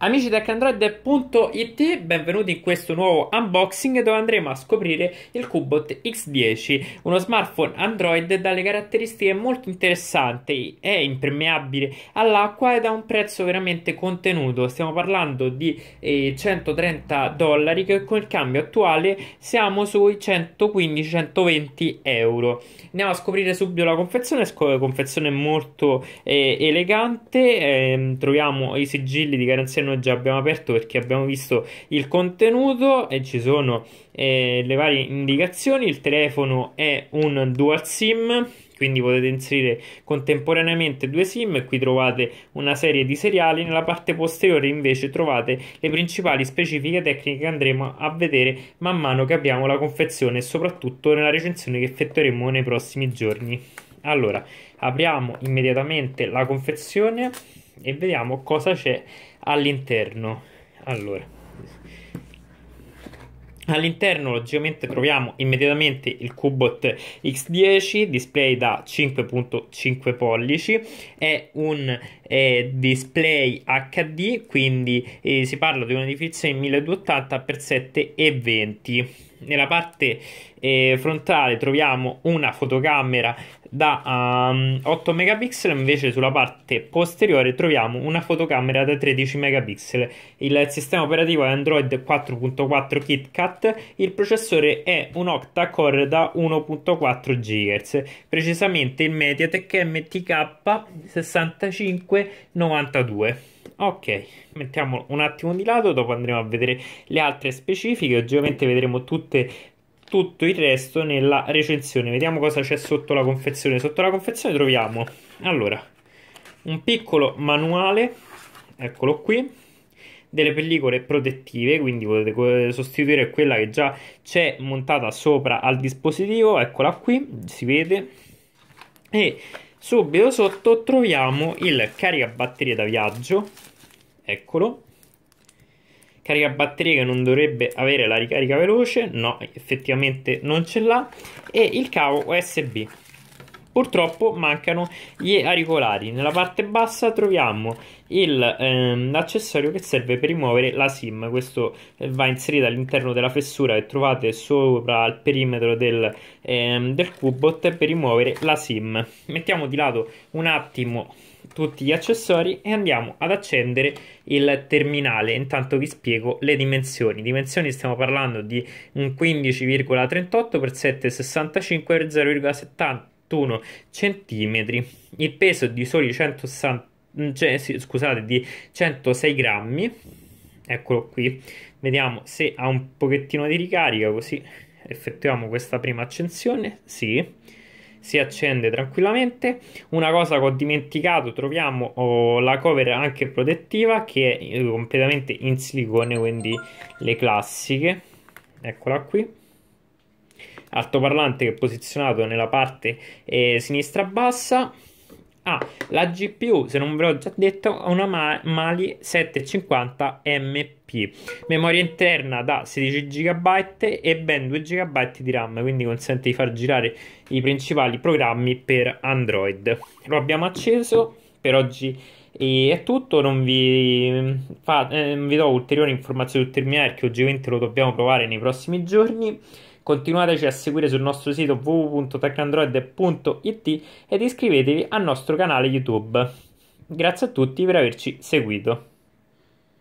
Amici techandroid.it, benvenuti in questo nuovo unboxing dove andremo a scoprire il Cubot X10, uno smartphone Android dalle caratteristiche molto interessanti, è impermeabile all'acqua ed ha un prezzo veramente contenuto, stiamo parlando di eh, 130 dollari che con il cambio attuale siamo sui 115-120 euro. Andiamo a scoprire subito la confezione, confezione molto eh, elegante, eh, troviamo i sigilli di garanzia noi già abbiamo aperto perché abbiamo visto il contenuto e ci sono eh, le varie indicazioni. Il telefono è un dual SIM quindi potete inserire contemporaneamente due sim e qui trovate una serie di seriali nella parte posteriore invece trovate le principali specifiche tecniche che andremo a vedere man mano che abbiamo la confezione e soprattutto nella recensione che effettueremo nei prossimi giorni allora apriamo immediatamente la confezione e vediamo cosa c'è all'interno. Allora, all'interno logicamente troviamo immediatamente il Cubot X10, display da 5.5 pollici, è un eh, display HD, quindi eh, si parla di un edificio definizione 1280x720 nella parte eh, frontale troviamo una fotocamera da um, ehm, 8 megapixel, invece sulla parte posteriore troviamo una fotocamera da 13 megapixel. Il sistema operativo è Android 4.4 KitKat, il processore è un octa-core da 1.4 GHz, precisamente il MediaTek MTK 6592. Ok, mettiamo un attimo di lato, dopo andremo a vedere le altre specifiche, ovviamente vedremo tutte, tutto il resto nella recensione. Vediamo cosa c'è sotto la confezione. Sotto la confezione troviamo, allora, un piccolo manuale, eccolo qui, delle pellicole protettive, quindi potete sostituire quella che già c'è montata sopra al dispositivo, eccola qui, si vede, e Subito sotto troviamo il caricabatterie da viaggio, eccolo, caricabatterie che non dovrebbe avere la ricarica veloce, no, effettivamente non ce l'ha, e il cavo USB. Purtroppo mancano gli auricolari. Nella parte bassa troviamo ehm, l'accessorio ehm, che serve per rimuovere la SIM. Questo eh, va inserito all'interno della fessura che trovate sopra al perimetro del, ehm, del cubot per rimuovere la SIM. Mettiamo di lato un attimo tutti gli accessori e andiamo ad accendere il terminale intanto vi spiego le dimensioni dimensioni stiamo parlando di un 15,38 x 7,65 x 0,70 171 cm, il peso di soli 160, mm, cioè, scusate, di 106 grammi, eccolo qui, vediamo se ha un pochettino di ricarica così effettuiamo questa prima accensione, sì, si accende tranquillamente. Una cosa che ho dimenticato, troviamo oh, la cover anche protettiva che è eh, completamente in silicone, quindi le classiche, eccola qui altoparlante che è posizionato nella parte eh, sinistra bassa. Ah, la GPU, se non ve l'ho già detto, ha una Mali 750 MP, memoria interna da 16 GB e ben 2 GB di RAM, quindi consente di far girare i principali programmi per Android. Lo abbiamo acceso, per oggi è tutto, non vi, mm, fa, eh, vi do ulteriori informazioni sul terminale che ovviamente lo dobbiamo provare nei prossimi giorni. Continuateci a seguire sul nostro sito www.tecnandroid.it ed iscrivetevi al nostro canale YouTube. Grazie a tutti per averci seguito.